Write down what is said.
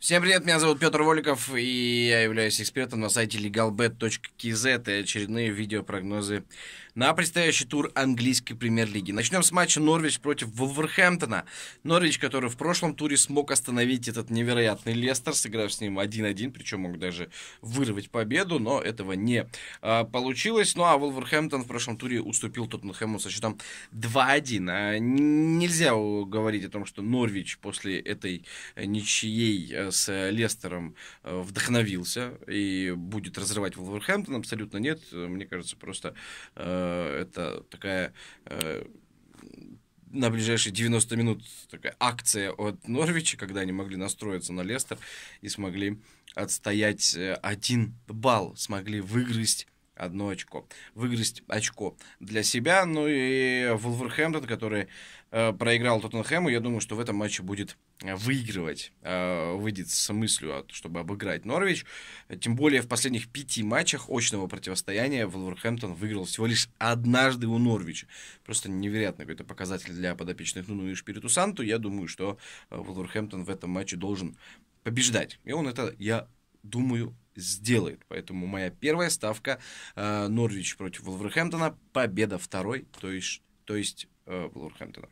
Всем привет, меня зовут Петр Воликов, и я являюсь экспертом на сайте legalbet.kz и очередные видеопрогнозы на предстоящий тур английской премьер-лиги. Начнем с матча Норвич против Вулверхэмптона. Норвич, который в прошлом туре смог остановить этот невероятный Лестер, сыграв с ним 1-1, причем мог даже вырвать победу, но этого не а, получилось. Ну а Вулверхэмптон в прошлом туре уступил Тоттенхэму со счетом 2-1. А, нельзя говорить о том, что Норвич после этой э, ничьей э, с э, Лестером э, вдохновился и будет разрывать Вулверхэмптон, абсолютно нет. Мне кажется, просто э, это такая на ближайшие 90 минут такая акция от Норвича, когда они могли настроиться на Лестер и смогли отстоять один балл, смогли выиграть одно очко, выиграть очко для себя. Ну и Вулверхэмптон, который э, проиграл Тоттенхэму, я думаю, что в этом матче будет э, выигрывать, э, выйдет с мыслью, чтобы обыграть Норвич. Тем более в последних пяти матчах очного противостояния Вулверхэмптон выиграл всего лишь однажды у Норвича. Просто невероятный какой-то показатель для подопечных Нуну и Шпириту Санту. Я думаю, что э, Вулверхэмптон в этом матче должен побеждать. И он это, я думаю, сделает. Поэтому моя первая ставка э, Норвич против Вулверхэмптона, победа второй, то есть, то есть э, Вулверхэмптона.